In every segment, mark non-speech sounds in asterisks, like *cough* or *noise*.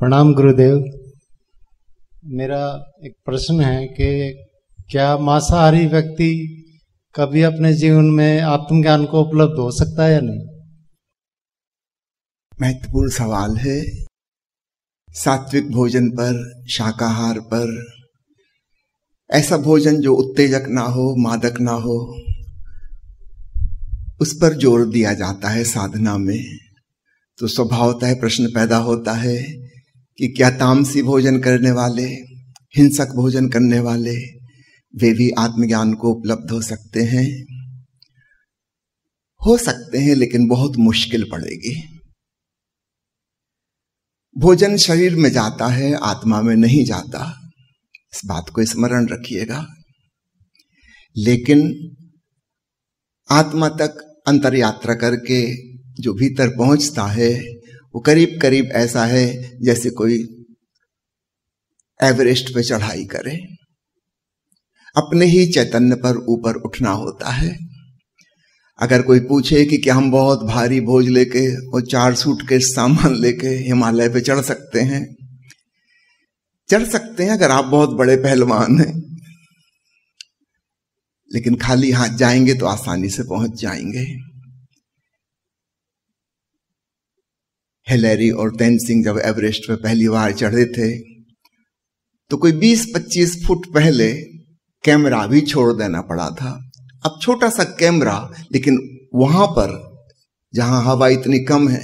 प्रणाम गुरुदेव मेरा एक प्रश्न है कि क्या मांसाहारी व्यक्ति कभी अपने जीवन में आत्मज्ञान को उपलब्ध हो सकता है या नहीं महत्वपूर्ण सवाल है सात्विक भोजन पर शाकाहार पर ऐसा भोजन जो उत्तेजक ना हो मादक ना हो उस पर जोर दिया जाता है साधना में तो स्वभावतः प्रश्न पैदा होता है कि क्या तामसी भोजन करने वाले हिंसक भोजन करने वाले वे भी आत्मज्ञान को उपलब्ध हो सकते हैं हो सकते हैं लेकिन बहुत मुश्किल पड़ेगी भोजन शरीर में जाता है आत्मा में नहीं जाता इस बात को स्मरण रखिएगा लेकिन आत्मा तक अंतर यात्रा करके जो भीतर पहुंचता है वो करीब करीब ऐसा है जैसे कोई एवरेस्ट पर चढ़ाई करे अपने ही चैतन्य पर ऊपर उठना होता है अगर कोई पूछे कि क्या हम बहुत भारी भोज लेके और चार सूट के सामान लेके हिमालय पे चढ़ सकते हैं चढ़ सकते हैं अगर आप बहुत बड़े पहलवान हैं लेकिन खाली हाथ जाएंगे तो आसानी से पहुंच जाएंगे हिलेरी और तैन सिंह जब एवरेस्ट पर पहली बार चढ़े थे तो कोई 20-25 फुट पहले कैमरा भी छोड़ देना पड़ा था अब छोटा सा कैमरा लेकिन वहां पर जहां हवा इतनी कम है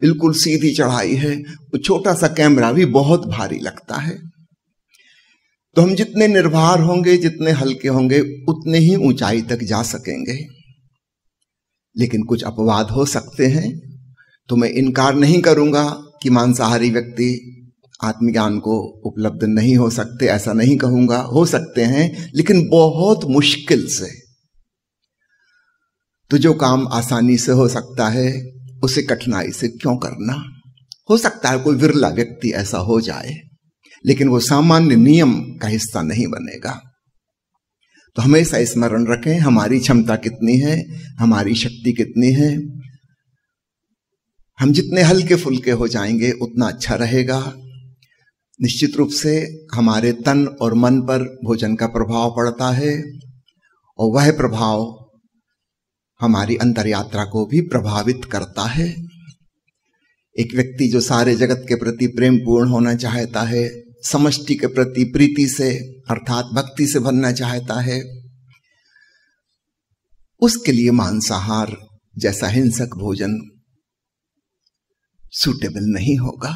बिल्कुल सीधी चढ़ाई है वो छोटा सा कैमरा भी बहुत भारी लगता है तो हम जितने निर्भर होंगे जितने हल्के होंगे उतने ही ऊंचाई तक जा सकेंगे लेकिन कुछ अपवाद हो सकते हैं तो मैं इनकार नहीं करूंगा कि मांसाहारी व्यक्ति आत्मज्ञान को उपलब्ध नहीं हो सकते ऐसा नहीं कहूंगा हो सकते हैं लेकिन बहुत मुश्किल से तो जो काम आसानी से हो सकता है उसे कठिनाई से क्यों करना हो सकता है कोई विरला व्यक्ति ऐसा हो जाए लेकिन वो सामान्य नियम का हिस्सा नहीं बनेगा तो हमेशा स्मरण रखें हमारी क्षमता कितनी है हमारी शक्ति कितनी है हम जितने हल्के फुल्के हो जाएंगे उतना अच्छा रहेगा निश्चित रूप से हमारे तन और मन पर भोजन का प्रभाव पड़ता है और वह प्रभाव हमारी अंतर यात्रा को भी प्रभावित करता है एक व्यक्ति जो सारे जगत के प्रति प्रेम पूर्ण होना चाहता है समष्टि के प्रति प्रीति से अर्थात भक्ति से बनना चाहता है उसके लिए मांसाहार जैसा हिंसक भोजन सूटेबल नहीं होगा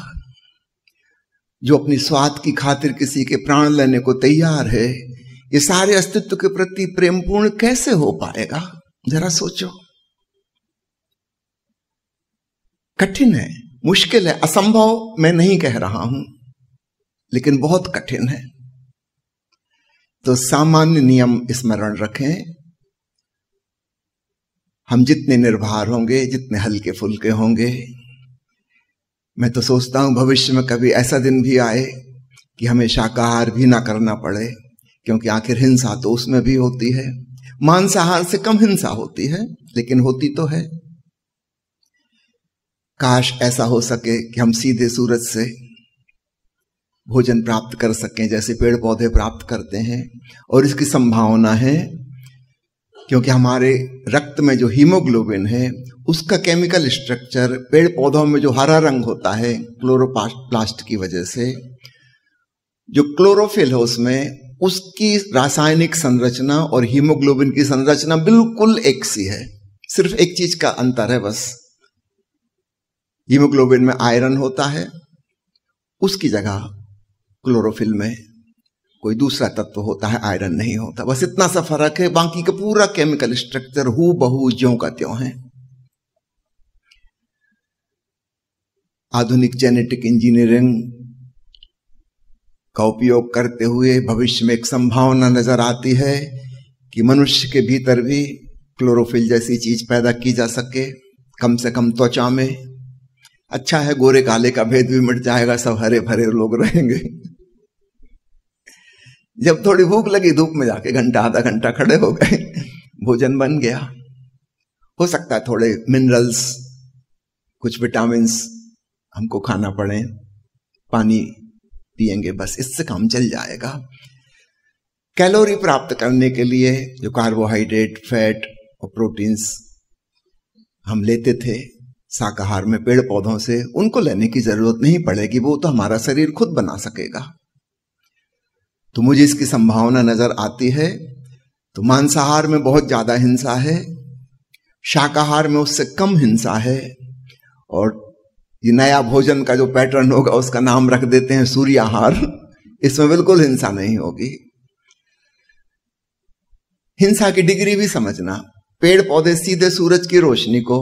जो अपनी स्वाद की खातिर किसी के प्राण लेने को तैयार है ये सारे अस्तित्व के प्रति प्रेम पूर्ण कैसे हो पाएगा जरा सोचो कठिन है मुश्किल है असंभव मैं नहीं कह रहा हूं लेकिन बहुत कठिन है तो सामान्य नियम स्मरण रखें हम जितने निर्भर होंगे जितने हल्के फुल्के होंगे मैं तो सोचता हूँ भविष्य में कभी ऐसा दिन भी आए कि हमें शाकाहार भी ना करना पड़े क्योंकि आखिर हिंसा तो उसमें भी होती है मांसाहार से कम हिंसा होती है लेकिन होती तो है काश ऐसा हो सके कि हम सीधे सूरज से भोजन प्राप्त कर सकें जैसे पेड़ पौधे प्राप्त करते हैं और इसकी संभावना है क्योंकि हमारे रक्त में जो हीमोग्लोबिन है उसका केमिकल स्ट्रक्चर पेड़ पौधों में जो हरा रंग होता है क्लोरोप्लास्ट की वजह से जो क्लोरोफिल है उसमें उसकी रासायनिक संरचना और हीमोग्लोबिन की संरचना बिल्कुल एक सी है सिर्फ एक चीज का अंतर है बस हीमोग्लोबिन में आयरन होता है उसकी जगह क्लोरोफिल में कोई दूसरा तत्व होता है आयरन नहीं होता बस इतना सा फर्क है बाकी का पूरा केमिकल स्ट्रक्चर हु बहु ज्यों का त्यों है आधुनिक जेनेटिक इंजीनियरिंग का उपयोग करते हुए भविष्य में एक संभावना नजर आती है कि मनुष्य के भीतर भी क्लोरोफिल जैसी चीज पैदा की जा सके कम से कम त्वचा में अच्छा है गोरे काले का भेद भी मिट जाएगा सब हरे भरे लोग रहेंगे जब थोड़ी भूख लगी धूप में जाके घंटा आधा घंटा खड़े हो गए भोजन बन गया हो सकता है थोड़े मिनरल्स कुछ विटामिन हमको खाना पड़े पानी पियेंगे बस इससे काम चल जाएगा कैलोरी प्राप्त करने के लिए जो कार्बोहाइड्रेट फैट और प्रोटीन्स हम लेते थे शाकाहार में पेड़ पौधों से उनको लेने की जरूरत नहीं पड़ेगी वो तो हमारा शरीर खुद बना सकेगा तो मुझे इसकी संभावना नजर आती है तो मांसाहार में बहुत ज्यादा हिंसा है शाकाहार में उससे कम हिंसा है और ये नया भोजन का जो पैटर्न होगा उसका नाम रख देते हैं सूर्याहार इसमें बिल्कुल हिंसा नहीं होगी हिंसा की डिग्री भी समझना पेड़ पौधे सीधे सूरज की रोशनी को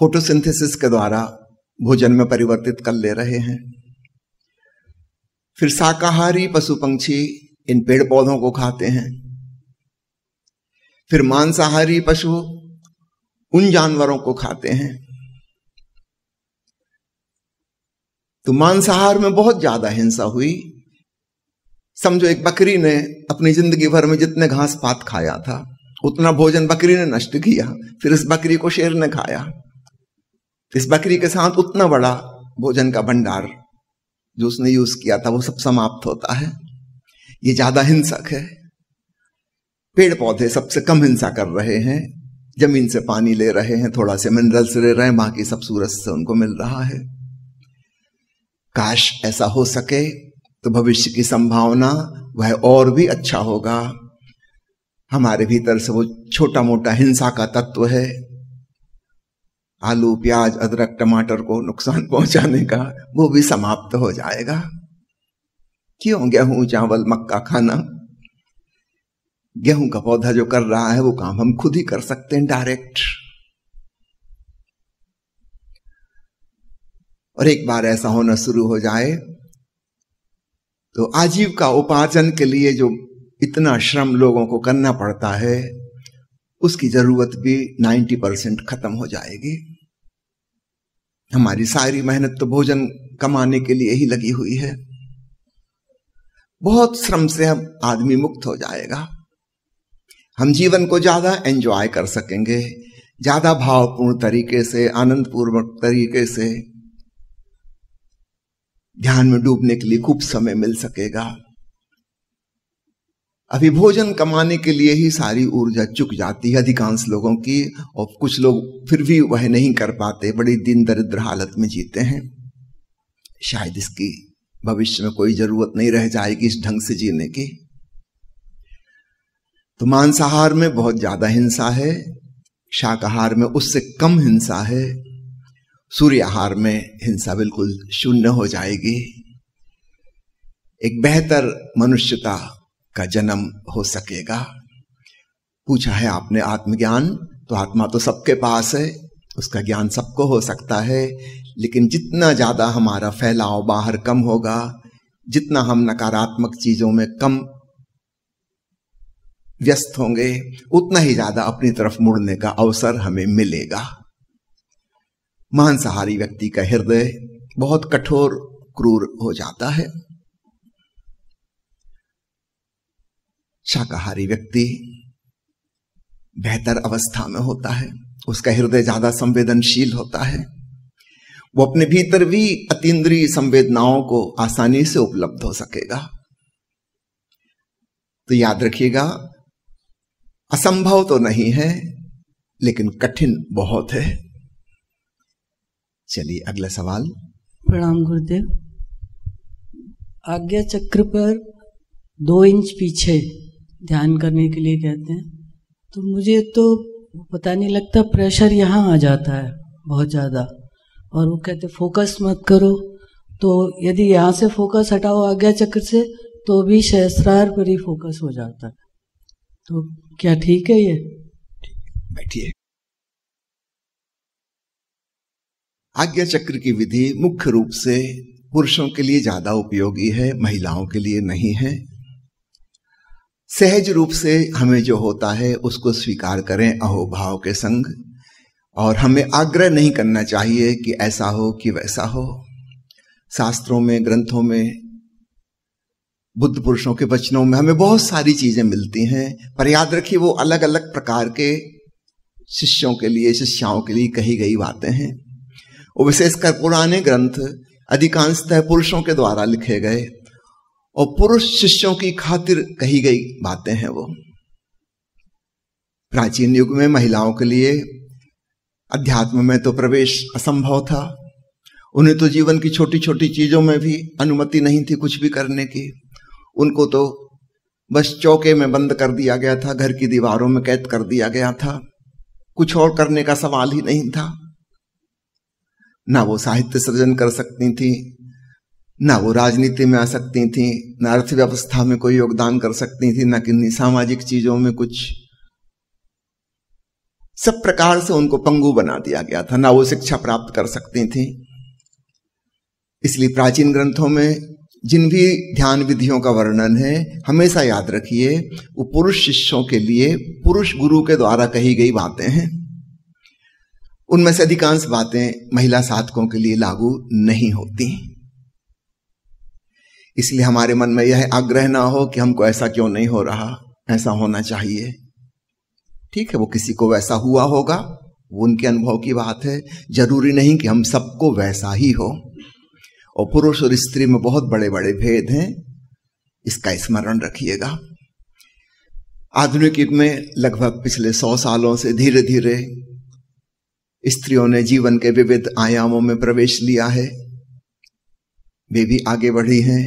फोटोसिंथेसिस के द्वारा भोजन में परिवर्तित कर ले रहे हैं फिर शाकाहारी पशु पंक्षी इन पेड़ पौधों को खाते हैं फिर मांसाहारी पशु उन जानवरों को खाते हैं तो मांसाहार में बहुत ज्यादा हिंसा हुई समझो एक बकरी ने अपनी जिंदगी भर में जितने घास पात खाया था उतना भोजन बकरी ने नष्ट किया फिर इस बकरी को शेर ने खाया इस बकरी के साथ उतना बड़ा भोजन का भंडार जो उसने यूज किया था वो सब समाप्त होता है ये ज्यादा हिंसक है पेड़ पौधे सबसे कम हिंसा कर रहे हैं जमीन से पानी ले रहे हैं थोड़ा से मिनरल्स ले रहे हैं बाकी सब सूरज से उनको मिल रहा है काश ऐसा हो सके तो भविष्य की संभावना वह और भी अच्छा होगा हमारे भीतर से वो छोटा मोटा हिंसा का तत्व है आलू प्याज अदरक टमाटर को नुकसान पहुंचाने का वो भी समाप्त हो जाएगा क्यों गेहूं चावल मक्का खाना गेहूं का पौधा जो कर रहा है वो काम हम खुद ही कर सकते हैं डायरेक्ट और एक बार ऐसा होना शुरू हो जाए तो आजीविका उपार्जन के लिए जो इतना श्रम लोगों को करना पड़ता है उसकी जरूरत भी 90 परसेंट खत्म हो जाएगी हमारी सारी मेहनत तो भोजन कमाने के लिए ही लगी हुई है बहुत श्रम से हम आदमी मुक्त हो जाएगा हम जीवन को ज्यादा एंजॉय कर सकेंगे ज्यादा भावपूर्ण तरीके से आनंदपूर्वक तरीके से ध्यान में डूबने के लिए खूब समय मिल सकेगा अभी भोजन कमाने के लिए ही सारी ऊर्जा चुक जाती है अधिकांश लोगों की और कुछ लोग फिर भी वह नहीं कर पाते बड़ी दिन दरिद्र हालत में जीते हैं शायद इसकी भविष्य में कोई जरूरत नहीं रह जाएगी इस ढंग से जीने की तो मांसाहार में बहुत ज्यादा हिंसा है शाकाहार में उससे कम हिंसा है सूर्याहार में हिंसा बिल्कुल शून्य हो जाएगी एक बेहतर मनुष्यता का जन्म हो सकेगा पूछा है आपने आत्मज्ञान तो आत्मा तो सबके पास है उसका ज्ञान सबको हो सकता है लेकिन जितना ज़्यादा हमारा फैलाव बाहर कम होगा जितना हम नकारात्मक चीज़ों में कम व्यस्त होंगे उतना ही ज़्यादा अपनी तरफ मुड़ने का अवसर हमें मिलेगा मांसाहारी व्यक्ति का हृदय बहुत कठोर क्रूर हो जाता है शाकाहारी व्यक्ति बेहतर अवस्था में होता है उसका हृदय ज्यादा संवेदनशील होता है वो अपने भीतर भी अतीन्द्रीय संवेदनाओं को आसानी से उपलब्ध हो सकेगा तो याद रखिएगा असंभव तो नहीं है लेकिन कठिन बहुत है चलिए अगला सवाल प्रणाम गुरुदेव आज्ञा चक्र पर दो इंच पीछे ध्यान करने के लिए कहते हैं तो मुझे तो पता नहीं लगता प्रेशर यहाँ आ जाता है बहुत ज़्यादा और वो कहते फोकस मत करो तो यदि यहाँ से फोकस हटाओ आज्ञा चक्र से तो भी सहस्रार पर ही फोकस हो जाता है तो क्या ठीक है ये बैठिए आज्ञा चक्र की विधि मुख्य रूप से पुरुषों के लिए ज्यादा उपयोगी है महिलाओं के लिए नहीं है सहज रूप से हमें जो होता है उसको स्वीकार करें अहोभाव के संग और हमें आग्रह नहीं करना चाहिए कि ऐसा हो कि वैसा हो शास्त्रों में ग्रंथों में बुद्ध पुरुषों के वचनों में हमें बहुत सारी चीजें मिलती हैं पर याद रखिए वो अलग अलग प्रकार के शिष्यों के लिए शिष्याओं के लिए कही गई बातें हैं और विशेषकर पुराने ग्रंथ अधिकांशतः पुरुषों के द्वारा लिखे गए और पुरुष शिष्यों की खातिर कही गई बातें हैं वो प्राचीन युग में महिलाओं के लिए अध्यात्म में तो प्रवेश असंभव था उन्हें तो जीवन की छोटी छोटी चीजों में भी अनुमति नहीं थी कुछ भी करने की उनको तो बस चौके में बंद कर दिया गया था घर की दीवारों में कैद कर दिया गया था कुछ और करने का सवाल ही नहीं था ना वो साहित्य सृजन कर सकती थी ना वो राजनीति में आ सकती थी ना अर्थव्यवस्था में कोई योगदान कर सकती थी ना किन्नी सामाजिक चीजों में कुछ सब प्रकार से उनको पंगु बना दिया गया था ना वो शिक्षा प्राप्त कर सकती थी इसलिए प्राचीन ग्रंथों में जिन भी ध्यान विधियों का वर्णन है हमेशा याद रखिए वो पुरुष शिष्यों के लिए पुरुष गुरु के द्वारा कही गई बातें हैं उनमें से अधिकांश बातें महिला साधकों के लिए लागू नहीं होती इसलिए हमारे मन में यह आग्रह ना हो कि हमको ऐसा क्यों नहीं हो रहा ऐसा होना चाहिए ठीक है वो किसी को वैसा हुआ होगा वो उनके अनुभव की बात है जरूरी नहीं कि हम सबको वैसा ही हो और पुरुष और स्त्री में बहुत बड़े बड़े भेद हैं इसका स्मरण रखिएगा आधुनिक युग में लगभग पिछले सौ सालों से धीरे धीरे स्त्रियों ने जीवन के विविध आयामों में प्रवेश लिया है वे भी आगे बढ़ी हैं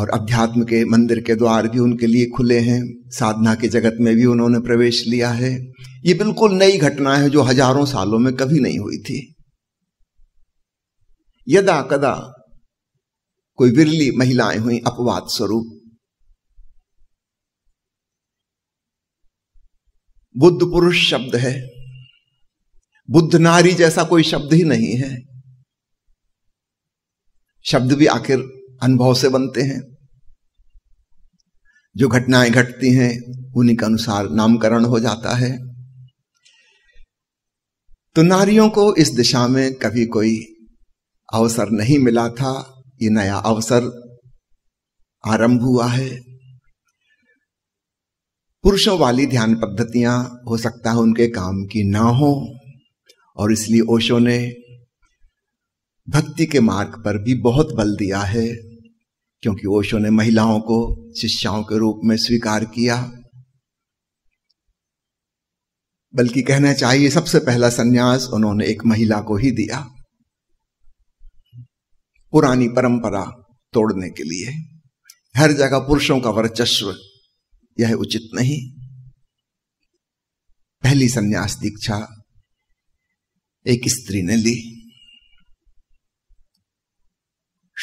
और अध्यात्म के मंदिर के द्वार भी उनके लिए खुले हैं साधना के जगत में भी उन्होंने प्रवेश लिया है ये बिल्कुल नई घटना है जो हजारों सालों में कभी नहीं हुई थी यदा कदा कोई विरली महिलाएं हुई अपवाद स्वरूप बुद्ध पुरुष शब्द है बुद्ध नारी जैसा कोई शब्द ही नहीं है शब्द भी आखिर अनुभव से बनते हैं जो घटनाएं घटती हैं उन्हीं के अनुसार नामकरण हो जाता है तो नारियों को इस दिशा में कभी कोई अवसर नहीं मिला था ये नया अवसर आरंभ हुआ है पुरुषों वाली ध्यान पद्धतियां हो सकता है उनके काम की ना हो और इसलिए ओशो ने भक्ति के मार्ग पर भी बहुत बल दिया है क्योंकि ओशो ने महिलाओं को शिष्याओं के रूप में स्वीकार किया बल्कि कहना चाहिए सबसे पहला सन्यास उन्होंने एक महिला को ही दिया पुरानी परंपरा तोड़ने के लिए हर जगह पुरुषों का वर्चस्व यह उचित नहीं पहली सन्यास दीक्षा एक स्त्री ने ली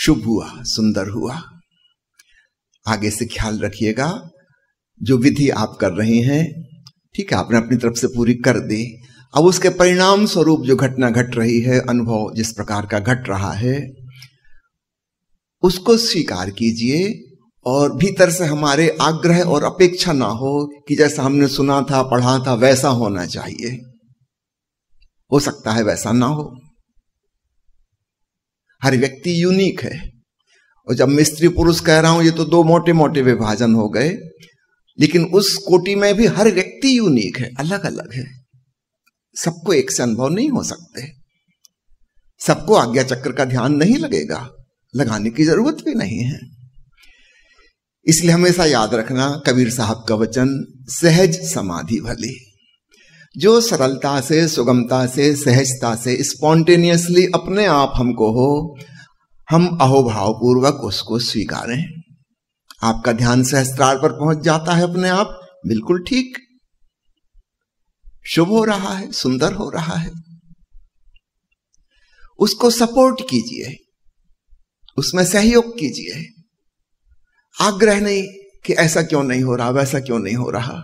शुभ हुआ सुंदर हुआ आगे से ख्याल रखिएगा जो विधि आप कर रहे हैं ठीक है आपने अपनी तरफ से पूरी कर दी अब उसके परिणाम स्वरूप जो घटना घट गट रही है अनुभव जिस प्रकार का घट रहा है उसको स्वीकार कीजिए और भीतर से हमारे आग्रह और अपेक्षा ना हो कि जैसा हमने सुना था पढ़ा था वैसा होना चाहिए हो सकता है वैसा ना हो हर व्यक्ति यूनिक है और जब मैं स्त्री पुरुष कह रहा हूं ये तो दो मोटे मोटे विभाजन हो गए लेकिन उस कोटि में भी हर व्यक्ति यूनिक है अलग अलग है सबको एक से अनुभव नहीं हो सकते सबको आज्ञा चक्र का ध्यान नहीं लगेगा लगाने की जरूरत भी नहीं है इसलिए हमेशा याद रखना कबीर साहब का वचन सहज समाधि भली जो सरलता से सुगमता से सहजता से स्पॉन्टेनियसली अपने आप हमको हो हम अहोभाव पूर्वक उसको स्वीकारें आपका ध्यान सहस्त्रार पर पहुंच जाता है अपने आप बिल्कुल ठीक शुभ हो रहा है सुंदर हो रहा है उसको सपोर्ट कीजिए उसमें सहयोग कीजिए आग्रह नहीं कि ऐसा क्यों नहीं हो रहा वैसा क्यों नहीं हो रहा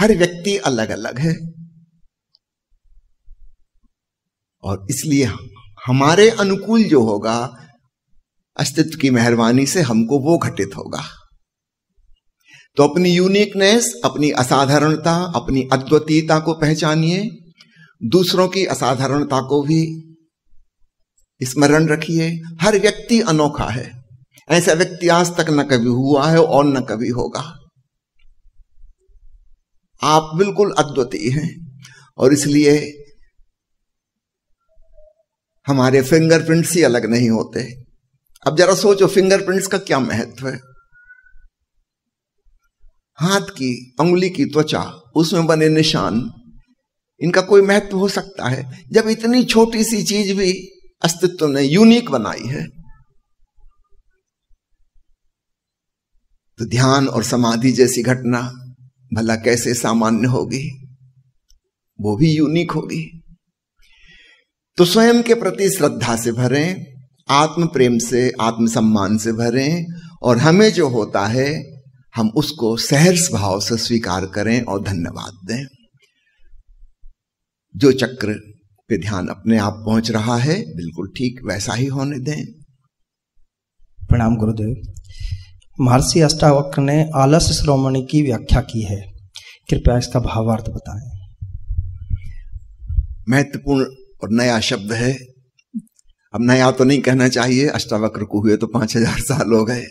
हर व्यक्ति अलग अलग है और इसलिए हमारे अनुकूल जो होगा अस्तित्व की मेहरबानी से हमको वो घटित होगा तो अपनी यूनिकनेस अपनी असाधारणता अपनी अद्वितीयता को पहचानिए दूसरों की असाधारणता को भी स्मरण रखिए हर व्यक्ति अनोखा है ऐसा व्यक्ति आज तक न कभी हुआ है और न कभी होगा आप बिल्कुल अद्वितीय हैं और इसलिए हमारे फिंगरप्रिंट्स ही अलग नहीं होते अब जरा सोचो फिंगरप्रिंट्स का क्या महत्व है हाथ की उंगली की त्वचा उसमें बने निशान इनका कोई महत्व हो सकता है जब इतनी छोटी सी चीज भी अस्तित्व ने यूनिक बनाई है तो ध्यान और समाधि जैसी घटना भला कैसे सामान्य होगी वो भी यूनिक होगी तो स्वयं के प्रति श्रद्धा से भरें आत्म प्रेम से आत्म सम्मान से भरें और हमें जो होता है हम उसको सहर्ष भाव से स्वीकार करें और धन्यवाद दें जो चक्र पे ध्यान अपने आप पहुंच रहा है बिल्कुल ठीक वैसा ही होने दें प्रणाम गुरुदेव महर्षि अष्टावक्र ने आलस श्रोमणी की व्याख्या की है कृपया इसका भावार्थ बताएं महत्वपूर्ण और नया शब्द है अब नया तो नहीं कहना चाहिए अष्टावक्र को हुए तो पांच हजार साल हो गए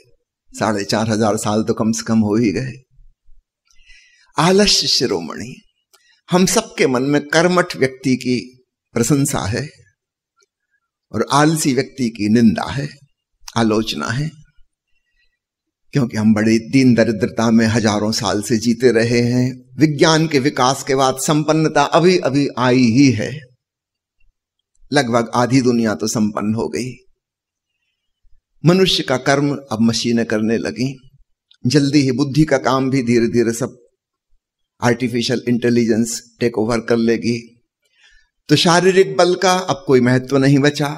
साढ़े चार हजार साल तो कम से कम हो ही गए आलस्य शिरोमणि हम सबके मन में कर्मठ व्यक्ति की प्रशंसा है और आलसी व्यक्ति की निंदा है आलोचना है क्योंकि हम बड़े दीन दरिद्रता में हजारों साल से जीते रहे हैं विज्ञान के विकास के बाद संपन्नता अभी अभी आई ही है लगभग आधी दुनिया तो संपन्न हो गई मनुष्य का कर्म अब मशीनें करने लगी जल्दी ही बुद्धि का काम भी धीरे धीरे सब आर्टिफिशियल इंटेलिजेंस टेक ओवर कर लेगी तो शारीरिक बल का अब कोई महत्व नहीं बचा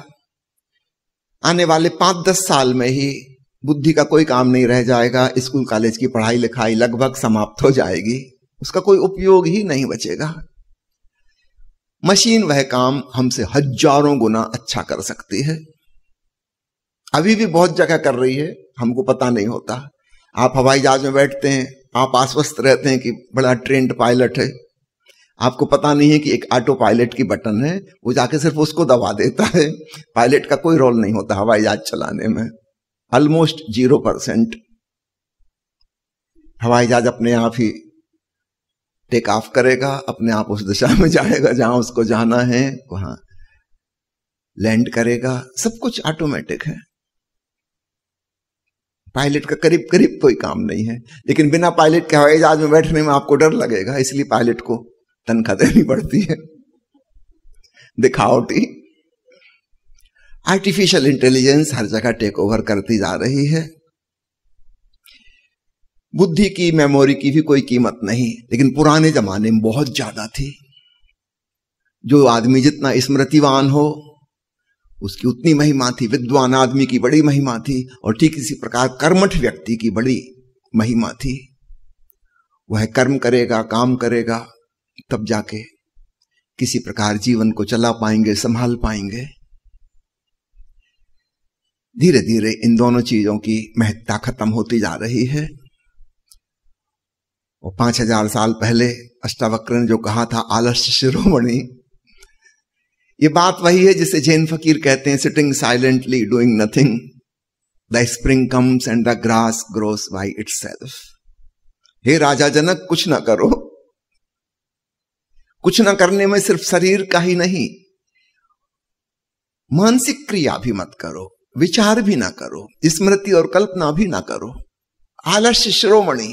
आने वाले पांच दस साल में ही बुद्धि का कोई काम नहीं रह जाएगा स्कूल कॉलेज की पढ़ाई लिखाई लगभग समाप्त हो जाएगी उसका कोई उपयोग ही नहीं बचेगा मशीन वह काम हमसे हजारों गुना अच्छा कर सकती है अभी भी बहुत जगह कर रही है हमको पता नहीं होता आप हवाई जहाज में बैठते हैं आप आश्वस्त रहते हैं कि बड़ा ट्रेंड पायलट है आपको पता नहीं है कि एक ऑटो पायलट की बटन है वो जाके सिर्फ उसको दबा देता है पायलट का कोई रोल नहीं होता हवाई जहाज चलाने में ऑलमोस्ट जीरो परसेंट हवाई जहाज अपने आप ही टेक ऑफ करेगा अपने आप उस दिशा में जाएगा जहां उसको जाना है वहां लैंड करेगा सब कुछ ऑटोमेटिक है पायलट का करीब करीब कोई काम नहीं है लेकिन बिना पायलट के हवाई जहाज में बैठने में आपको डर लगेगा इसलिए पायलट को तनख्वाह देनी पड़ती है दिखावटी आर्टिफिशियल इंटेलिजेंस हर जगह टेक ओवर करती जा रही है बुद्धि की मेमोरी की भी कोई कीमत नहीं लेकिन पुराने जमाने में बहुत ज्यादा थी जो आदमी जितना स्मृतिवान हो उसकी उतनी महिमा थी विद्वान आदमी की बड़ी महिमा थी और ठीक इसी प्रकार कर्मठ व्यक्ति की बड़ी महिमा थी वह कर्म करेगा काम करेगा तब जाके किसी प्रकार जीवन को चला पाएंगे संभाल पाएंगे धीरे धीरे इन दोनों चीजों की महत्ता खत्म होती जा रही है और पांच हजार साल पहले अष्टावक्र ने जो कहा था आलस्य शिरोमणि ये बात वही है जिसे जैन फकीर कहते हैं sitting silently doing nothing the spring comes and the grass grows by itself हे राजा जनक कुछ ना करो कुछ ना करने में सिर्फ शरीर का ही नहीं मानसिक क्रिया भी मत करो विचार भी ना करो स्मृति और कल्पना भी ना करो आलस्य श्रोमणी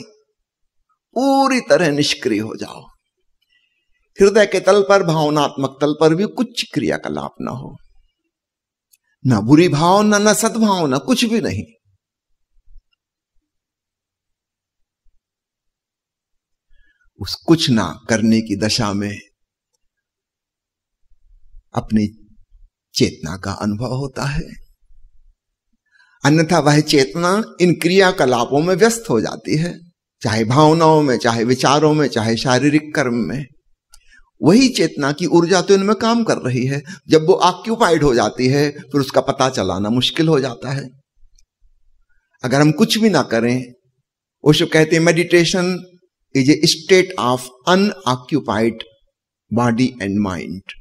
पूरी तरह निष्क्रिय हो जाओ हृदय के तल पर भावनात्मक तल पर भी कुछ क्रियाकलाप ना हो ना बुरी भावना ना सद्भावना कुछ भी नहीं उस कुछ ना करने की दशा में अपनी चेतना का अनुभव होता है अन्यथा वह चेतना इन क्रियाकलापों में व्यस्त हो जाती है चाहे भावनाओं में चाहे विचारों में चाहे शारीरिक कर्म में वही चेतना की ऊर्जा तो इनमें काम कर रही है जब वो ऑक्यूपाइड हो जाती है फिर उसका पता चलाना मुश्किल हो जाता है अगर हम कुछ भी ना करें वो शो कहते हैं meditation is a state of unoccupied body and mind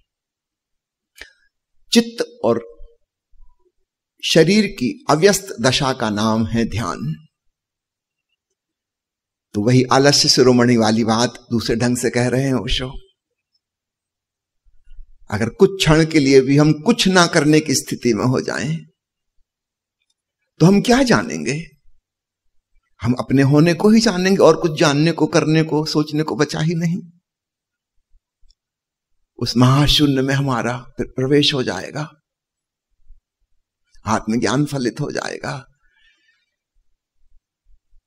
चित्त और शरीर की अव्यस्त दशा का नाम है ध्यान तो वही आलस्य शिरोमणि वाली बात दूसरे ढंग से कह रहे हैं ओशो अगर कुछ क्षण के लिए भी हम कुछ ना करने की स्थिति में हो जाएं, तो हम क्या जानेंगे हम अपने होने को ही जानेंगे और कुछ जानने को करने को सोचने को बचा ही नहीं उस महाशून्य में हमारा प्रवेश हो जाएगा आत्मज्ञान फलित हो जाएगा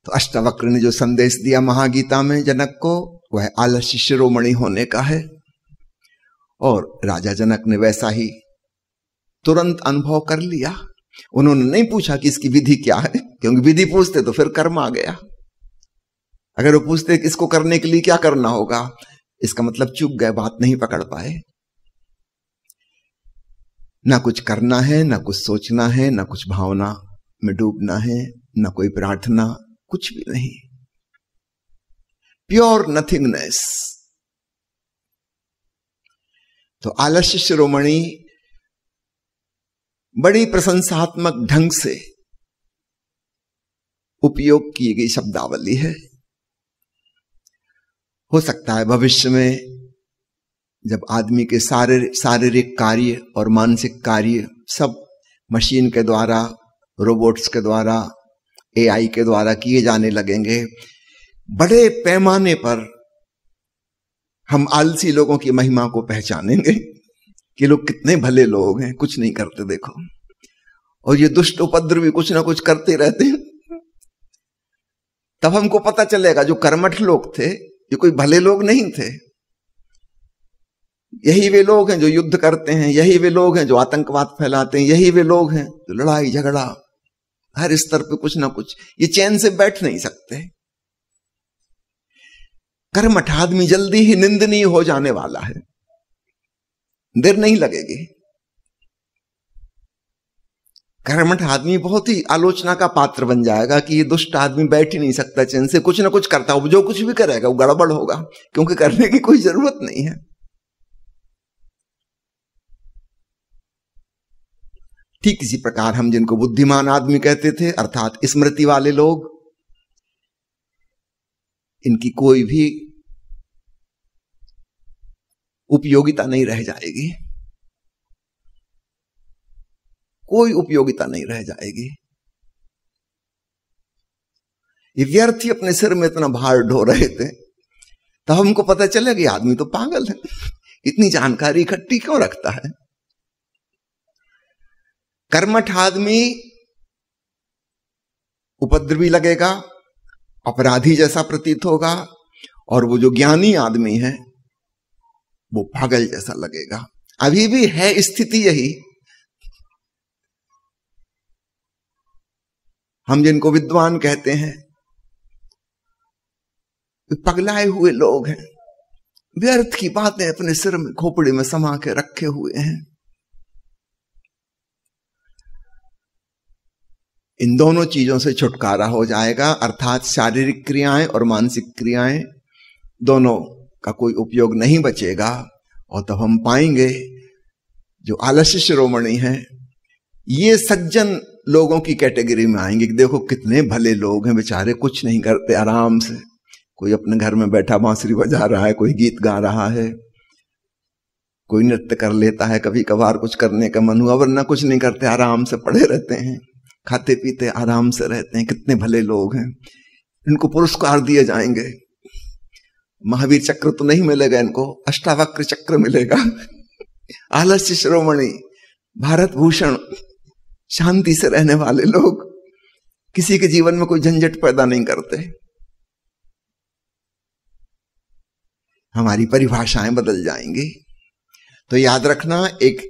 तो अष्टवक्र ने जो संदेश दिया महागीता में जनक को वह आलस्य शिरोमणि होने का है और राजा जनक ने वैसा ही तुरंत अनुभव कर लिया उन्होंने नहीं पूछा कि इसकी विधि क्या है क्योंकि विधि पूछते तो फिर कर्म आ गया अगर वो पूछते कि इसको करने के लिए क्या करना होगा इसका मतलब चुप गए बात नहीं पकड़ पाए ना कुछ करना है ना कुछ सोचना है ना कुछ भावना में डूबना है ना कोई प्रार्थना कुछ भी नहीं प्योर नथिंगनेस तो आलस्य शिरोमणि बड़ी प्रशंसात्मक ढंग से उपयोग की गई शब्दावली है हो सकता है भविष्य में जब आदमी के शारीरिक शारीरिक कार्य और मानसिक कार्य सब मशीन के द्वारा रोबोट्स के द्वारा एआई के द्वारा किए जाने लगेंगे बड़े पैमाने पर हम आलसी लोगों की महिमा को पहचानेंगे कि लोग कितने भले लोग हैं कुछ नहीं करते देखो और ये दुष्ट उपद्र भी कुछ ना कुछ करते रहते हैं तब हमको पता चलेगा जो कर्मठ लोग थे ये कोई भले लोग नहीं थे यही वे लोग हैं जो युद्ध करते हैं यही वे लोग हैं जो आतंकवाद फैलाते हैं यही वे लोग हैं जो लड़ाई झगड़ा हर स्तर पे कुछ ना कुछ ये चैन से बैठ नहीं सकते कर्मठ आदमी जल्दी ही निंदनीय हो जाने वाला है देर नहीं लगेगी कर्मठ आदमी बहुत ही आलोचना का पात्र बन जाएगा कि ये दुष्ट आदमी बैठ ही नहीं सकता चैन से कुछ ना कुछ करता हो जो कुछ भी करेगा वो गड़बड़ होगा क्योंकि करने की कोई जरूरत नहीं है ठीक इसी प्रकार हम जिनको बुद्धिमान आदमी कहते थे अर्थात स्मृति वाले लोग इनकी कोई भी उपयोगिता नहीं रह जाएगी कोई उपयोगिता नहीं रह जाएगी ये व्यर्थी अपने सिर में इतना भार ढो रहे थे तब हमको पता चले कि आदमी तो पागल है इतनी जानकारी इकट्ठी क्यों रखता है कर्मठ आदमी उपद्रवी लगेगा अपराधी जैसा प्रतीत होगा और वो जो ज्ञानी आदमी है वो पागल जैसा लगेगा अभी भी है स्थिति यही हम जिनको विद्वान कहते हैं पगलाए हुए लोग हैं व्यर्थ की बातें अपने सिर में खोपड़ी में समा के रखे हुए हैं इन दोनों चीजों से छुटकारा हो जाएगा अर्थात शारीरिक क्रियाएं और मानसिक क्रियाएं दोनों का कोई उपयोग नहीं बचेगा और तब हम पाएंगे जो आलस्य शिरोमणि है ये सज्जन लोगों की कैटेगरी में आएंगे कि देखो कितने भले लोग हैं बेचारे कुछ नहीं करते आराम से कोई अपने घर में बैठा बांसुरी बजा रहा है कोई गीत गा रहा है कोई नृत्य कर लेता है कभी कभार कुछ करने का मन हुआ वरना कुछ नहीं करते आराम से पड़े रहते हैं खाते पीते आराम से रहते हैं कितने भले लोग हैं इनको पुरस्कार दिए जाएंगे महावीर चक्र तो नहीं मिलेगा इनको अष्टावक्र चक्र मिलेगा *laughs* आलस्य श्रोमणि भारत भूषण शांति से रहने वाले लोग किसी के जीवन में कोई झंझट पैदा नहीं करते हमारी परिभाषाएं बदल जाएंगी तो याद रखना एक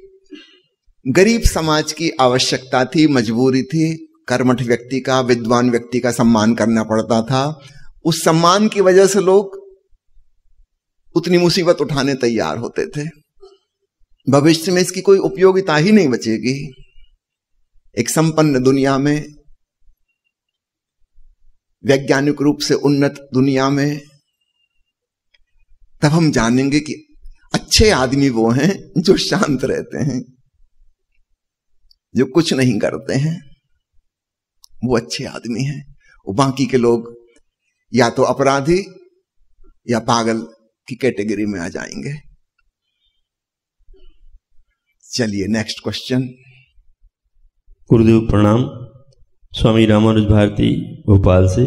गरीब समाज की आवश्यकता थी मजबूरी थी कर्मठ व्यक्ति का विद्वान व्यक्ति का सम्मान करना पड़ता था उस सम्मान की वजह से लोग उतनी मुसीबत उठाने तैयार होते थे भविष्य में इसकी कोई उपयोगिता ही नहीं बचेगी एक संपन्न दुनिया में वैज्ञानिक रूप से उन्नत दुनिया में तब हम जानेंगे कि अच्छे आदमी वो हैं जो शांत रहते हैं जो कुछ नहीं करते हैं वो अच्छे आदमी हैं और बाकी के लोग या तो अपराधी या पागल की कैटेगरी में आ जाएंगे चलिए नेक्स्ट क्वेश्चन गुरुदेव प्रणाम स्वामी रामानुज भारती भोपाल से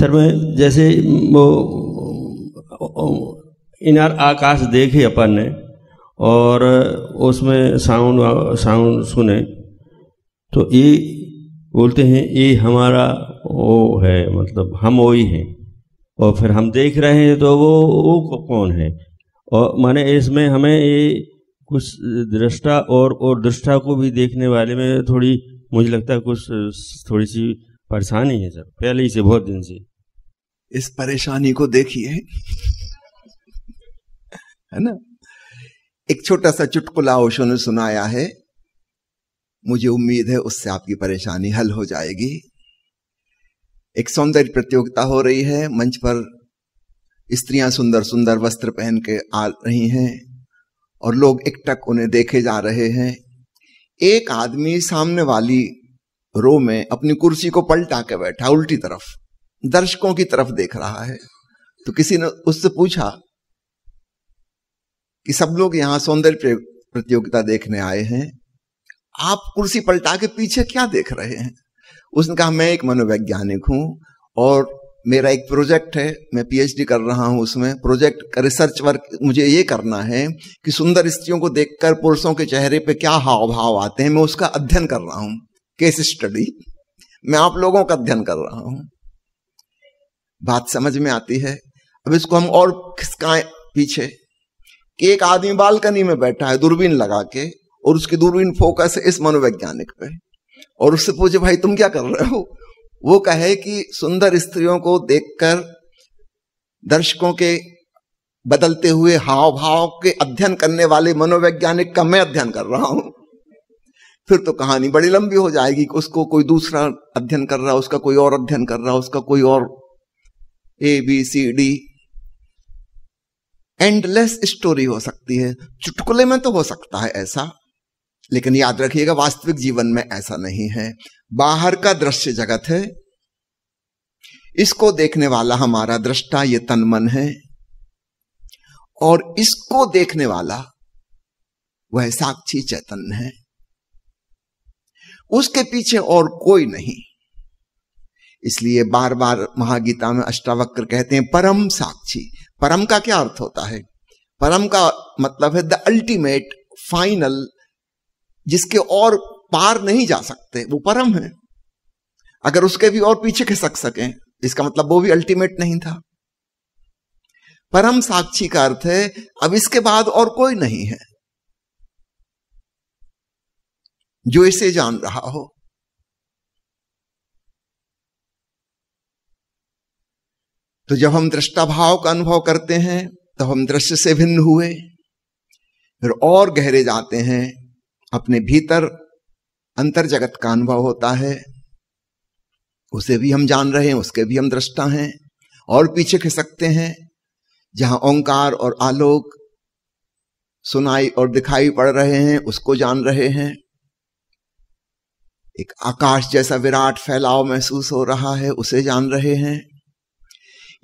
सर मैं जैसे वो इनार आकाश देखे अपन ने और उसमें साउंड साउंड सुने तो ये बोलते हैं ये हमारा वो है मतलब हम वही हैं और फिर हम देख रहे हैं तो वो वो कौन है और माने इसमें हमें ये कुछ दृष्टा और और दृष्टा को भी देखने वाले में थोड़ी मुझे लगता है कुछ थोड़ी सी परेशानी है सर पहले ही से बहुत दिन से इस परेशानी को देखिए है ना एक छोटा सा चुटकुला ओशो ने सुनाया है मुझे उम्मीद है उससे आपकी परेशानी हल हो जाएगी एक सौंदर्य प्रतियोगिता हो रही है मंच पर स्त्रियां सुंदर सुंदर वस्त्र पहन के आ रही हैं और लोग एकटक उन्हें देखे जा रहे हैं एक आदमी सामने वाली रो में अपनी कुर्सी को पलटा के बैठा उल्टी तरफ दर्शकों की तरफ देख रहा है तो किसी ने उससे पूछा कि सब लोग यहां सौंदर्य प्रतियोगिता देखने आए हैं आप कुर्सी पलटा के पीछे क्या देख रहे हैं उसने कहा मैं एक मनोवैज्ञानिक हूं और मेरा एक प्रोजेक्ट है मैं पीएचडी कर रहा हूं उसमें प्रोजेक्ट का रिसर्च वर्क मुझे ये करना है कि सुंदर स्त्रियों को देखकर पुरुषों के चेहरे पे क्या हाव भाव आते हैं मैं उसका अध्ययन कर रहा हूं केस स्टडी मैं आप लोगों का अध्ययन कर रहा हूं बात समझ में आती है अब इसको हम और खिसकाएं पीछे कि एक आदमी बालकनी में बैठा है दूरबीन लगा के और उसकी दूरबीन फोकस है इस मनोवैज्ञानिक पे और उससे पूछे भाई तुम क्या कर रहे हो वो कहे कि सुंदर स्त्रियों को देखकर दर्शकों के बदलते हुए हाव भाव के अध्ययन करने वाले मनोवैज्ञानिक का मैं अध्ययन कर रहा हूं फिर तो कहानी बड़ी लंबी हो जाएगी कि उसको कोई दूसरा अध्ययन कर रहा है उसका कोई और अध्ययन कर रहा है उसका कोई और A B C D endless story हो सकती है चुटकुले में तो हो सकता है ऐसा लेकिन याद रखिएगा वास्तविक जीवन में ऐसा नहीं है बाहर का दृश्य जगत है इसको देखने वाला हमारा दृष्टा ये तन मन है और इसको देखने वाला वह साक्षी चैतन्य है उसके पीछे और कोई नहीं इसलिए बार बार महागीता में अष्टावक्र कहते हैं परम साक्षी परम का क्या अर्थ होता है परम का मतलब है द अल्टीमेट फाइनल जिसके और पार नहीं जा सकते वो परम है अगर उसके भी और पीछे खिसक सके इसका मतलब वो भी अल्टीमेट नहीं था परम साक्षी का अर्थ है अब इसके बाद और कोई नहीं है जो इसे जान रहा हो तो जब हम दृष्टा भाव का अनुभव करते हैं तब तो हम दृश्य से भिन्न हुए फिर और गहरे जाते हैं अपने भीतर अंतर जगत का अनुभव होता है उसे भी हम जान रहे हैं उसके भी हम दृष्टा हैं और पीछे खिसकते हैं जहां ओंकार और आलोक सुनाई और दिखाई पड़ रहे हैं उसको जान रहे हैं एक आकाश जैसा विराट फैलाव महसूस हो रहा है उसे जान रहे हैं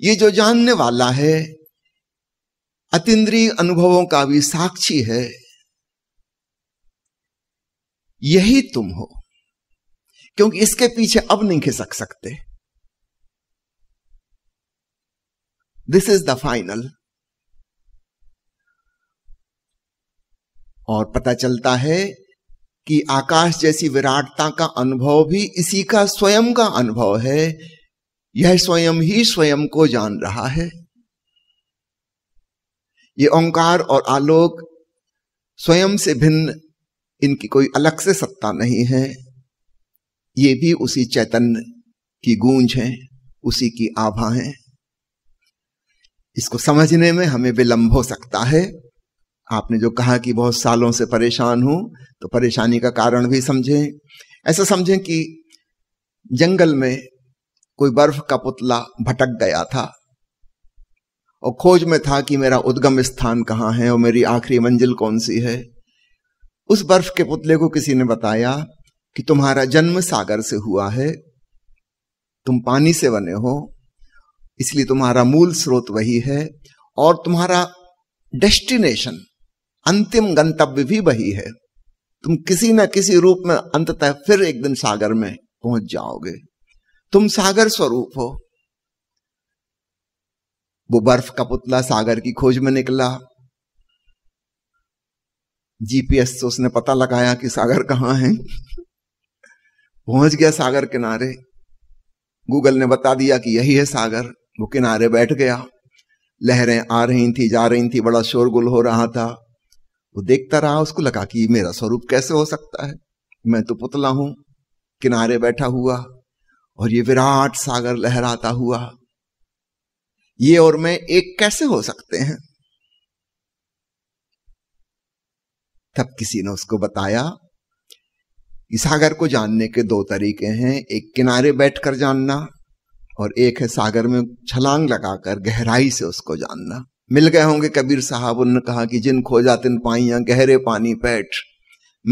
ये जो जानने वाला है अतिद्रीय अनुभवों का भी साक्षी है यही तुम हो क्योंकि इसके पीछे अब नहीं खिसक सकते दिस इज द फाइनल और पता चलता है कि आकाश जैसी विराटता का अनुभव भी इसी का स्वयं का अनुभव है यह स्वयं ही स्वयं को जान रहा है ये ओंकार और आलोक स्वयं से भिन्न इनकी कोई अलग से सत्ता नहीं है ये भी उसी चैतन्य की गूंज है उसी की आभा है इसको समझने में हमें विलंब हो सकता है आपने जो कहा कि बहुत सालों से परेशान हूं तो परेशानी का कारण भी समझें ऐसा समझें कि जंगल में कोई बर्फ का पुतला भटक गया था और खोज में था कि मेरा उद्गम स्थान कहां है और मेरी आखिरी मंजिल कौन सी है उस बर्फ के पुतले को किसी ने बताया कि तुम्हारा जन्म सागर से हुआ है तुम पानी से बने हो इसलिए तुम्हारा मूल स्रोत वही है और तुम्हारा डेस्टिनेशन अंतिम गंतव्य भी वही है तुम किसी न किसी रूप में अंततः फिर एक दिन सागर में पहुंच जाओगे तुम सागर स्वरूप हो वो बर्फ का पुतला सागर की खोज में निकला जीपीएस से उसने पता लगाया कि सागर कहां है पहुंच गया सागर किनारे गूगल ने बता दिया कि यही है सागर वो किनारे बैठ गया लहरें आ रही थी जा रही थी बड़ा शोरगुल हो रहा था वो देखता रहा उसको लगा कि मेरा स्वरूप कैसे हो सकता है मैं तो पुतला हूं किनारे बैठा हुआ और ये विराट सागर लहराता हुआ ये और मैं एक कैसे हो सकते हैं तब किसी ने उसको बताया कि सागर को जानने के दो तरीके हैं एक किनारे बैठकर जानना और एक है सागर में छलांग लगाकर गहराई से उसको जानना मिल गए होंगे कबीर साहब उन कहा कि जिन खोजा तिन पाइया गहरे पानी बैठ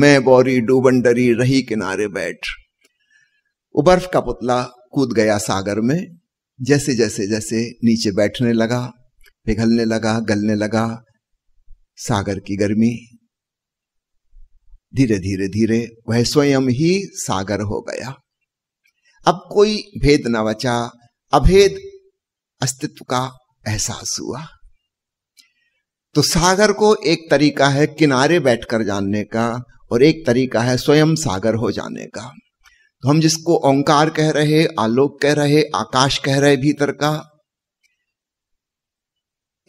मैं बोरी डूबन डरी रही किनारे बैठ वो बर्फ का पुतला कूद गया सागर में जैसे जैसे जैसे नीचे बैठने लगा पिघलने लगा गलने लगा सागर की गर्मी धीरे धीरे धीरे वह स्वयं ही सागर हो गया अब कोई भेद न बचा अभेद अस्तित्व का एहसास हुआ तो सागर को एक तरीका है किनारे बैठकर जानने का और एक तरीका है स्वयं सागर हो जाने का तो हम जिसको ओंकार कह रहे आलोक कह रहे आकाश कह रहे भीतर का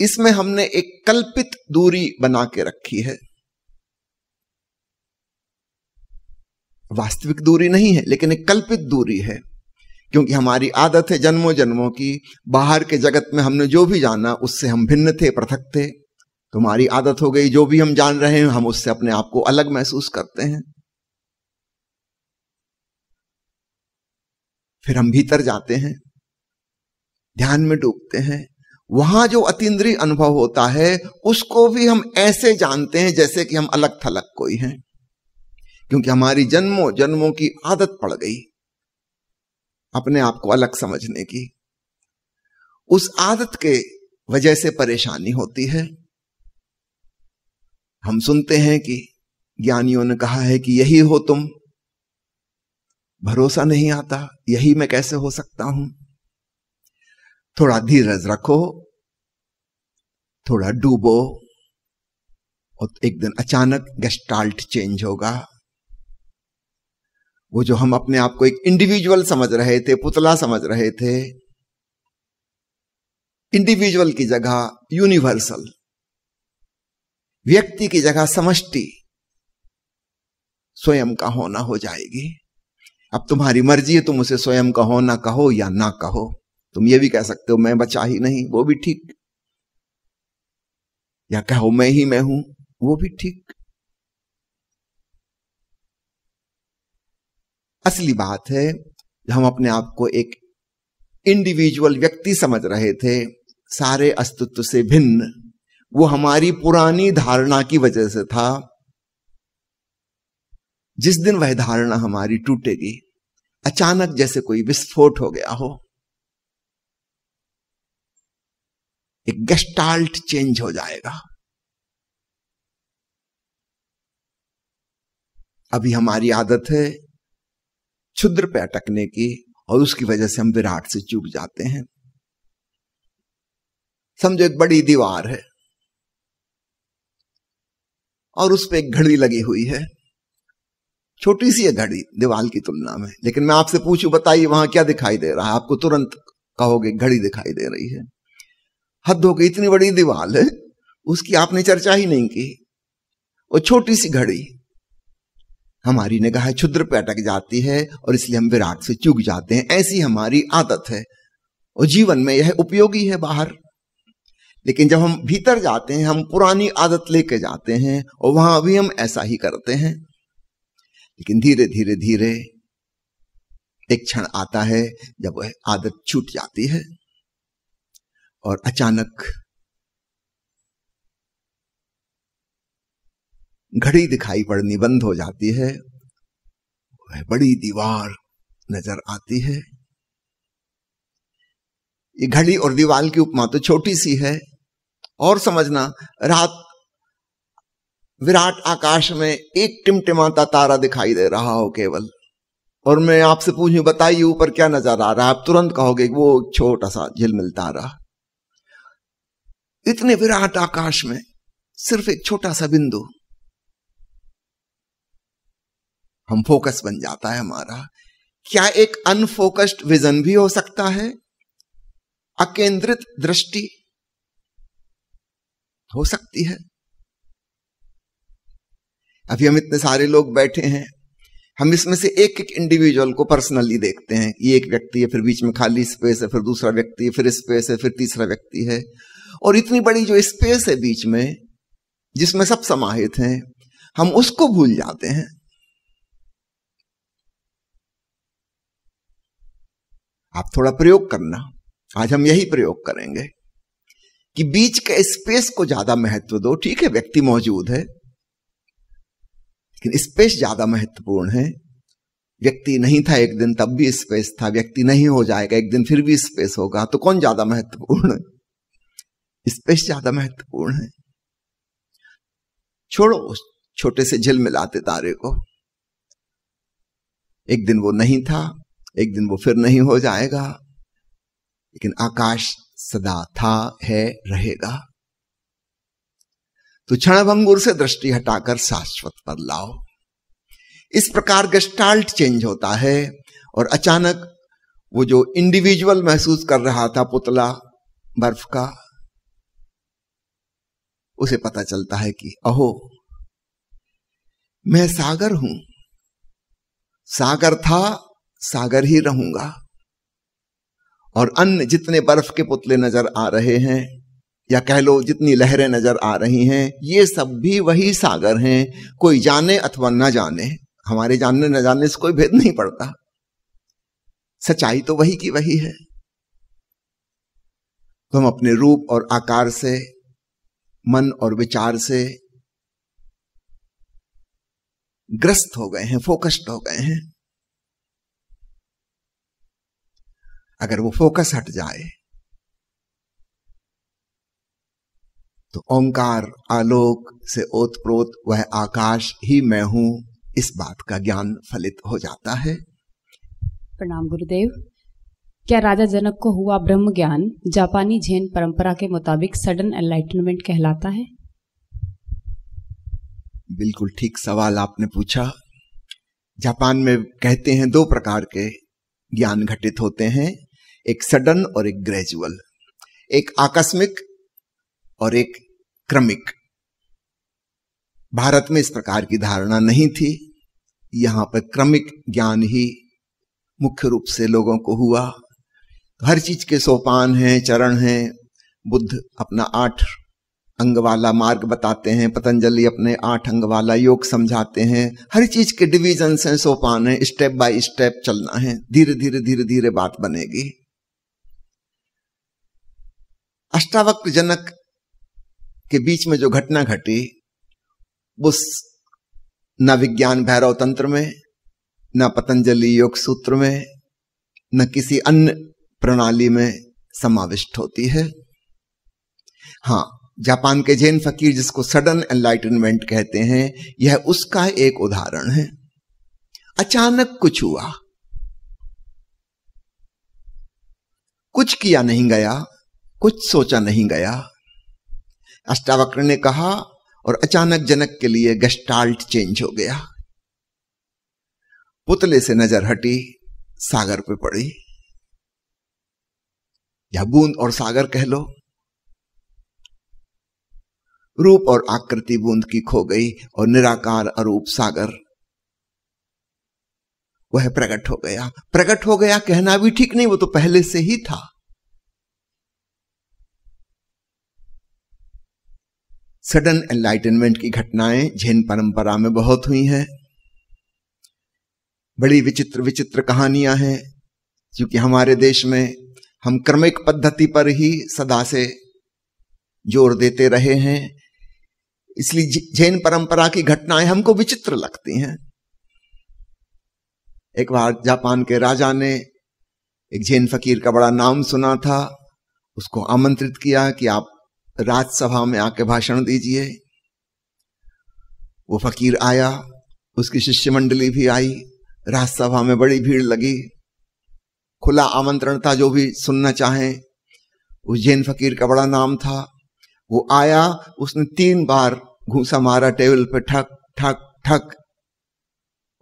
इसमें हमने एक कल्पित दूरी बना के रखी है वास्तविक दूरी नहीं है लेकिन एक कल्पित दूरी है क्योंकि हमारी आदत है जन्मों जन्मों की बाहर के जगत में हमने जो भी जाना उससे हम भिन्न थे पृथक थे तुम्हारी आदत हो गई जो भी हम जान रहे हैं हम उससे अपने आप को अलग महसूस करते हैं फिर हम भीतर जाते हैं ध्यान में डूबते हैं वहां जो अतीन्द्रीय अनुभव होता है उसको भी हम ऐसे जानते हैं जैसे कि हम अलग थलग कोई हैं क्योंकि हमारी जन्मों जन्मों की आदत पड़ गई अपने आप को अलग समझने की उस आदत के वजह से परेशानी होती है हम सुनते हैं कि ज्ञानियों ने कहा है कि यही हो तुम भरोसा नहीं आता यही मैं कैसे हो सकता हूं थोड़ा धीरज रखो थोड़ा डूबो और एक दिन अचानक गेस्टाल्ट चेंज होगा वो जो हम अपने आप को एक इंडिविजुअल समझ रहे थे पुतला समझ रहे थे इंडिविजुअल की जगह यूनिवर्सल व्यक्ति की जगह समष्टि स्वयं का होना हो जाएगी अब तुम्हारी मर्जी है तुम उसे स्वयं कहो ना कहो या ना कहो तुम ये भी कह सकते हो मैं बचा ही नहीं वो भी ठीक या कहो मैं ही मैं हूं वो भी ठीक असली बात है हम अपने आप को एक इंडिविजुअल व्यक्ति समझ रहे थे सारे अस्तित्व से भिन्न वो हमारी पुरानी धारणा की वजह से था जिस दिन वह धारणा हमारी टूटेगी अचानक जैसे कोई विस्फोट हो गया हो एक गेस्टाल्ट चेंज हो जाएगा अभी हमारी आदत है छुद्र पे अटकने की और उसकी वजह से हम विराट से चूक जाते हैं समझो एक बड़ी दीवार है और उस पर एक घड़ी लगी हुई है छोटी सी है घड़ी दीवाल की तुलना में लेकिन मैं आपसे पूछू बताइए वहां क्या दिखाई दे रहा है आपको तुरंत कहोगे घड़ी दिखाई दे रही है हद हो गई इतनी बड़ी दीवाल है उसकी आपने चर्चा ही नहीं की वो छोटी सी घड़ी हमारी ने कहा क्षुद्र पे अटक जाती है और इसलिए हम विराट से चूक जाते हैं ऐसी हमारी आदत है और जीवन में यह उपयोगी है बाहर लेकिन जब हम भीतर जाते हैं हम पुरानी आदत लेके जाते हैं और वहां भी हम ऐसा ही करते हैं लेकिन धीरे धीरे धीरे एक क्षण आता है जब वह आदत छूट जाती है और अचानक घड़ी दिखाई पड़नी बंद हो जाती है वह बड़ी दीवार नजर आती है ये घड़ी और दीवार की उपमा तो छोटी सी है और समझना रात विराट आकाश में एक टिमटिमाता तारा दिखाई दे रहा हो केवल और मैं आपसे पूछूं बताइए ऊपर क्या नजर आ रहा है आप तुरंत कहोगे वो छोटा सा झिलमिल तारा इतने विराट आकाश में सिर्फ एक छोटा सा बिंदु हम फोकस बन जाता है हमारा क्या एक अनफोकस्ड विजन भी हो सकता है अकेंद्रित दृष्टि हो सकती है अभी हम इतने सारे लोग बैठे हैं हम इसमें से एक एक इंडिविजुअल को पर्सनली देखते हैं ये एक व्यक्ति है फिर बीच में खाली स्पेस है फिर दूसरा व्यक्ति है फिर स्पेस है फिर तीसरा व्यक्ति है और इतनी बड़ी जो स्पेस है बीच में जिसमें सब समाहित हैं हम उसको भूल जाते हैं आप थोड़ा प्रयोग करना आज हम यही प्रयोग करेंगे कि बीच के स्पेस को ज्यादा महत्व दो ठीक है व्यक्ति मौजूद है लेकिन स्पेस ज्यादा महत्वपूर्ण है व्यक्ति नहीं था एक दिन तब भी स्पेस था व्यक्ति नहीं हो जाएगा एक दिन फिर भी स्पेस होगा तो कौन ज्यादा महत्वपूर्ण है स्पेस ज्यादा महत्वपूर्ण है छोड़ो छोटे से झिल मिलाते तारे को एक दिन वो नहीं था एक दिन वो फिर नहीं हो जाएगा लेकिन आकाश सदा था है रहेगा तो क्षणभंगुर से दृष्टि हटाकर शाश्वत पर लाओ इस प्रकार गेस्टाल्ट चेंज होता है और अचानक वो जो इंडिविजुअल महसूस कर रहा था पुतला बर्फ का उसे पता चलता है कि अहो मैं सागर हूं सागर था सागर ही रहूंगा और अन्य जितने बर्फ के पुतले नजर आ रहे हैं या कह लो जितनी लहरें नजर आ रही हैं ये सब भी वही सागर हैं कोई जाने अथवा न जाने हमारे जानने न जानने से कोई भेद नहीं पड़ता सच्चाई तो वही की वही है तो हम अपने रूप और आकार से मन और विचार से ग्रस्त हो गए हैं फोकस्ड हो गए हैं अगर वो फोकस हट जाए तो ओंकार आलोक से ओत प्रोत वह आकाश ही मैं हूं इस बात का ज्ञान फलित हो जाता है प्रणाम गुरुदेव क्या राजा जनक को हुआ ब्रह्म ज्ञान जापानी जैन परंपरा के मुताबिक सडन एनलाइटनमेंट कहलाता है बिल्कुल ठीक सवाल आपने पूछा जापान में कहते हैं दो प्रकार के ज्ञान घटित होते हैं एक सडन और एक ग्रेजुअल एक आकस्मिक और एक क्रमिक भारत में इस प्रकार की धारणा नहीं थी यहां पर क्रमिक ज्ञान ही मुख्य रूप से लोगों को हुआ तो हर चीज के सोपान हैं चरण हैं बुद्ध अपना आठ अंग वाला मार्ग बताते हैं पतंजलि अपने आठ अंग वाला योग समझाते हैं हर चीज के डिविजन हैं सोपान है स्टेप बाय स्टेप चलना है धीरे धीरे धीरे धीरे बात बनेगी अष्टावक्र जनक के बीच में जो घटना घटी उस न विज्ञान भैरव तंत्र में न पतंजलि योग सूत्र में न किसी अन्य प्रणाली में समाविष्ट होती है हाँ जापान के जैन फकीर जिसको सडन एनलाइटनमेंट कहते हैं यह उसका एक उदाहरण है अचानक कुछ हुआ कुछ किया नहीं गया कुछ सोचा नहीं गया अष्टावक्र ने कहा और अचानक जनक के लिए गस्टाल्ट चेंज हो गया पुतले से नजर हटी सागर पे पड़ी या बूंद और सागर कह लो रूप और आकृति बूंद की खो गई और निराकार अरूप सागर वह प्रकट हो गया प्रकट हो गया कहना भी ठीक नहीं वो तो पहले से ही था सडन एनलाइटनमेंट की घटनाएं जैन परंपरा में बहुत हुई हैं बड़ी विचित्र विचित्र कहानियां हैं क्योंकि हमारे देश में हम क्रमिक पद्धति पर ही सदा से जोर देते रहे हैं इसलिए जैन परंपरा की घटनाएं हमको विचित्र लगती हैं एक बार जापान के राजा ने एक जैन फकीर का बड़ा नाम सुना था उसको आमंत्रित किया कि आप राज्यसभा में आके भाषण दीजिए वो फकीर आया उसकी शिष्य मंडली भी आई राज्यसभा में बड़ी भीड़ लगी खुला आमंत्रण था जो भी सुनना चाहें उस जैन फकीर का बड़ा नाम था वो आया उसने तीन बार घूसा मारा टेबल पे ठक ठक ठक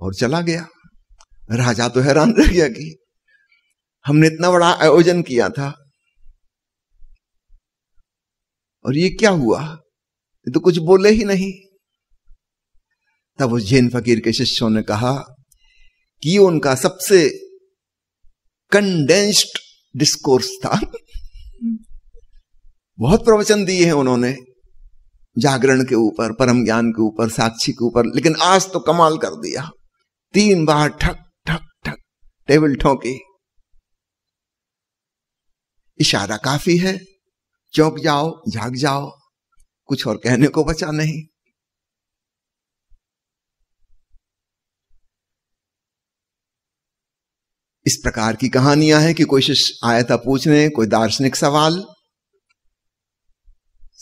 और चला गया राजा तो हैरान रह गया कि हमने इतना बड़ा आयोजन किया था और ये क्या हुआ ये तो कुछ बोले ही नहीं तब उस जैन फकीर के शिष्यों ने कहा कि ये उनका सबसे कंडेंस्ड डिस्कोर्स था बहुत प्रवचन दिए हैं उन्होंने जागरण के ऊपर परम ज्ञान के ऊपर साक्षी के ऊपर लेकिन आज तो कमाल कर दिया तीन बार ठक ठक ठक टेबल ठोंके इशारा काफी है चौंक जाओ झाग जाओ कुछ और कहने को बचा नहीं इस प्रकार की कहानियां हैं कि कोशिश आया था पूछने कोई दार्शनिक सवाल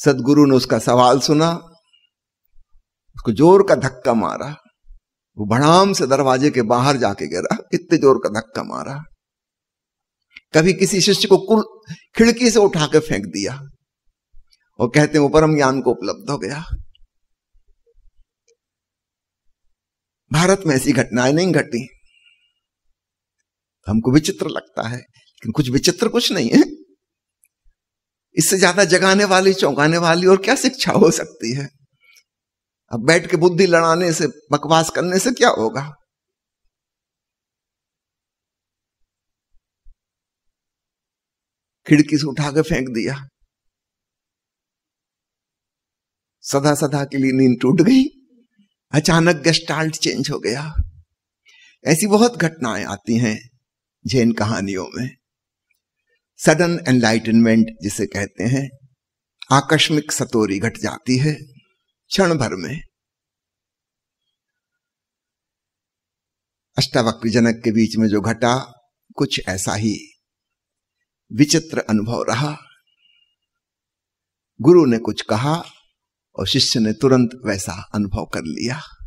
सदगुरु ने उसका सवाल सुना उसको जोर का धक्का मारा वो भड़ाम से दरवाजे के बाहर जाके गिरा इतने जोर का धक्का मारा कभी किसी शिष्य को कुल खिड़की से उठाकर फेंक दिया और कहते हैं परम ज्ञान को उपलब्ध हो गया भारत में ऐसी घटनाएं नहीं घटी हमको विचित्र लगता है लेकिन कुछ विचित्र कुछ नहीं है इससे ज्यादा जगाने वाली चौंकाने वाली और क्या शिक्षा हो सकती है अब बैठ के बुद्धि लड़ाने से बकवास करने से क्या होगा खिड़की से उठा के फेंक दिया सदा सदा के लिए नींद टूट गई अचानक गेस्टाल्ट चेंज हो गया ऐसी बहुत घटनाएं आती हैं जैन कहानियों में सडन एनलाइटनमेंट जिसे कहते हैं आकस्मिक सतोरी घट जाती है क्षण भर में अष्टावक्र जनक के बीच में जो घटा कुछ ऐसा ही विचित्र अनुभव रहा गुरु ने कुछ कहा और शिष्य ने तुरंत वैसा अनुभव कर लिया